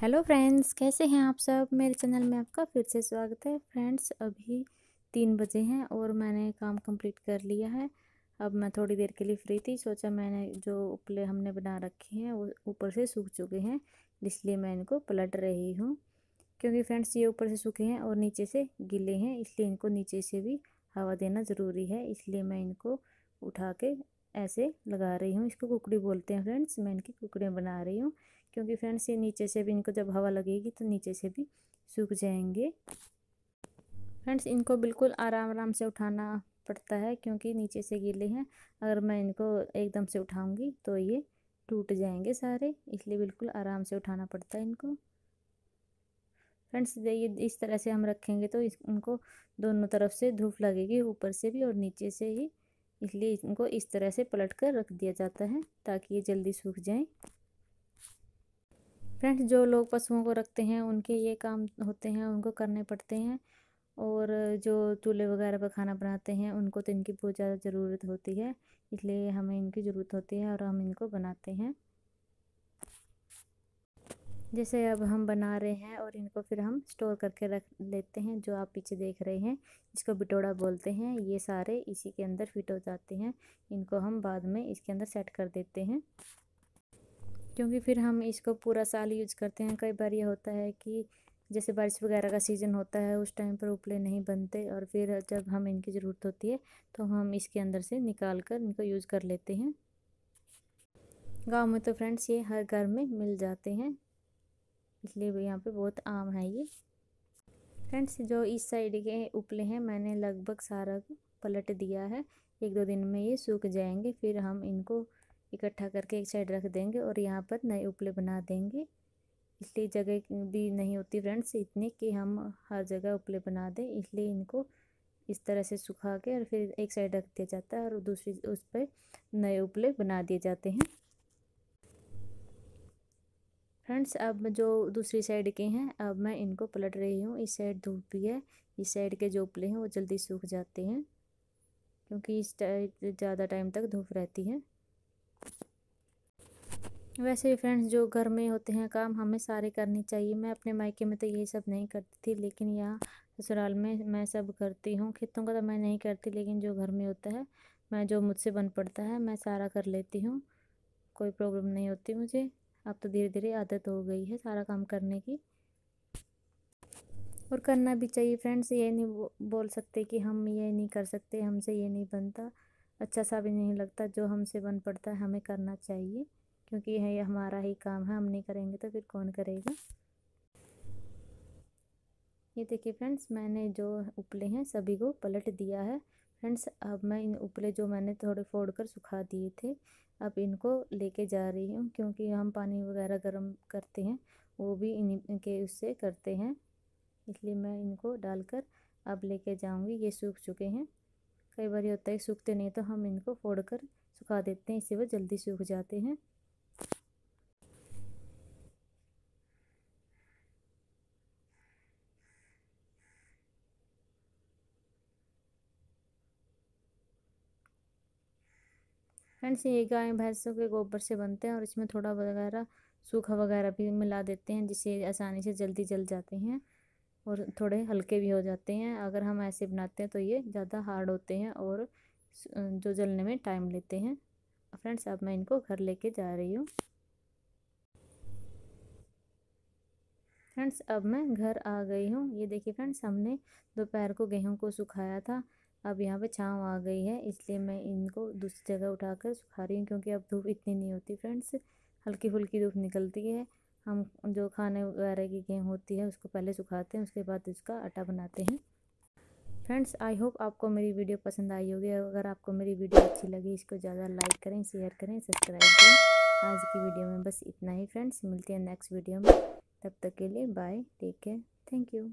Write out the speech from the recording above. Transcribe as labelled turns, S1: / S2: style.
S1: hello friends कैसे हैं आप सब मेरे चैनल में आपका फिर से स्वागत है फ्रेंड्स अभी तीन बजे हैं और मैंने काम कंप्लीट कर लिया है अब मैं थोड़ी देर के लिए फ्री थी सोचा मैंने जो उपले हमने बना रखे हैं वो ऊपर से सूख चुके हैं इसलिए मैं इनको पलट रही हूँ क्योंकि फ्रेंड्स ये ऊपर से सूखे हैं और नीचे से गिले हैं इसलिए इनको नीचे से भी हवा देना ज़रूरी है इसलिए मैं इनको उठा के ऐसे लगा रही हूँ इसको कुकड़ी बोलते हैं फ्रेंड्स मैं इनकी कुकड़ियाँ बना रही हूँ क्योंकि फ्रेंड्स ये नीचे से भी इनको जब हवा लगेगी तो नीचे से भी सूख जाएंगे फ्रेंड्स इनको बिल्कुल आराम आराम से उठाना पड़ता है क्योंकि नीचे से गीले हैं अगर मैं इनको एकदम से उठाऊंगी तो ये टूट जाएंगे सारे इसलिए बिल्कुल आराम से उठाना पड़ता है इनको फ्रेंड्स ये इस तरह से हम रखेंगे तो इस उनको दोनों तरफ से धूप लगेगी ऊपर से भी और नीचे से ही इसलिए इनको इस तरह से पलट कर रख दिया जाता है ताकि ये जल्दी सूख जाएँ फ्रेंड्स जो लोग पशुओं को रखते हैं उनके ये काम होते हैं उनको करने पड़ते हैं और जो चूल्हे वगैरह पर खाना बनाते हैं उनको तो इनकी बहुत ज़्यादा ज़रूरत होती है इसलिए हमें इनकी ज़रूरत होती है और हम इनको बनाते हैं जैसे अब हम बना रहे हैं और इनको फिर हम स्टोर करके रख लेते हैं जो आप पीछे देख रहे हैं इसको बिटोड़ा बोलते हैं ये सारे इसी के अंदर फिट हो जाते हैं इनको हम बाद में इसके अंदर सेट कर देते हैं क्योंकि फिर हम इसको पूरा साल यूज करते हैं कई बार ये होता है कि जैसे बारिश वगैरह का सीज़न होता है उस टाइम पर उपले नहीं बनते और फिर जब हम इनकी ज़रूरत होती है तो हम इसके अंदर से निकाल कर इनको यूज़ कर लेते हैं गांव में तो फ्रेंड्स ये हर घर में मिल जाते हैं इसलिए यहाँ पे बहुत आम है ये फ्रेंड्स जो इस साइड के उपले हैं मैंने लगभग सारा पलट दिया है एक दो दिन में ये सूख जाएंगे फिर हम इनको इकट्ठा करके एक साइड रख देंगे और यहाँ पर नए उपले बना देंगे इसलिए जगह भी नहीं होती फ्रेंड्स इतनी कि हम हर जगह उपले बना दें इसलिए इनको इस तरह से सुखा के और फिर एक साइड रख दिया जाता है और दूसरी उस पर नए उपले बना दिए जाते हैं फ्रेंड्स अब जो दूसरी साइड के हैं अब मैं इनको पलट रही हूँ इस साइड धूप भी है इस साइड के जो उपले हैं वो जल्दी सूख जाते हैं क्योंकि इस ज़्यादा टाइम तक धूप रहती है वैसे भी फ्रेंड्स जो घर में होते हैं काम हमें सारे करने चाहिए मैं अपने मायके में तो ये सब नहीं करती थी लेकिन यहाँ ससुराल में मैं सब करती हूँ खेतों का तो मैं नहीं करती लेकिन जो घर में होता है मैं जो मुझसे बन पड़ता है मैं सारा कर लेती हूँ कोई प्रॉब्लम नहीं होती मुझे अब तो धीरे धीरे आदत हो गई है सारा काम करने की और करना भी चाहिए फ्रेंड्स ये नहीं बोल सकते कि हम ये नहीं कर सकते हमसे ये नहीं बनता अच्छा सा भी नहीं लगता जो हमसे बन पड़ता है हमें करना चाहिए क्योंकि यह हमारा ही काम है हम नहीं करेंगे तो फिर कौन करेगा ये देखिए फ्रेंड्स मैंने जो उपले हैं सभी को पलट दिया है फ्रेंड्स अब मैं इन उपले जो मैंने थोड़े फोड़ कर सुखा दिए थे अब इनको लेके जा रही हूँ क्योंकि हम पानी वगैरह गर्म करते हैं वो भी इनके उससे करते हैं इसलिए मैं इनको डालकर अब लेके जाऊँगी ये सूख चुके हैं कई बार ये होता है सूखते नहीं तो हम इनको फोड़ कर सुखा देते हैं इससे वो जल्दी सूख जाते हैं फ्रेंड्स ये गाय भैंसों के गोबर से बनते हैं और इसमें थोड़ा वगैरह सूखा वगैरह भी मिला देते हैं जिससे आसानी से जल्दी जल जाते हैं और थोड़े हल्के भी हो जाते हैं अगर हम ऐसे बनाते हैं तो ये ज़्यादा हार्ड होते हैं और जो जलने में टाइम लेते हैं फ्रेंड्स अब मैं इनको घर लेके जा रही हूँ फ्रेंड्स अब मैं घर आ गई हूँ ये देखिए फ्रेंड्स हमने दोपहर को गेहूँ को सुखाया था अब यहाँ पे छाँव आ गई है इसलिए मैं इनको दूसरी जगह उठाकर सुखा रही हूँ क्योंकि अब धूप इतनी नहीं होती फ्रेंड्स हल्की फुल्की धूप निकलती है हम जो खाने वगैरह की गेहूँ होती है उसको पहले सुखाते हैं उसके बाद उसका आटा बनाते हैं फ्रेंड्स आई होप आपको मेरी वीडियो पसंद आई होगी अगर आपको मेरी वीडियो अच्छी लगी इसको ज़्यादा लाइक करें शेयर करें सब्सक्राइब करें आज की वीडियो में बस इतना ही फ्रेंड्स मिलते हैं नेक्स्ट वीडियो में तब तक के लिए bye take care thank you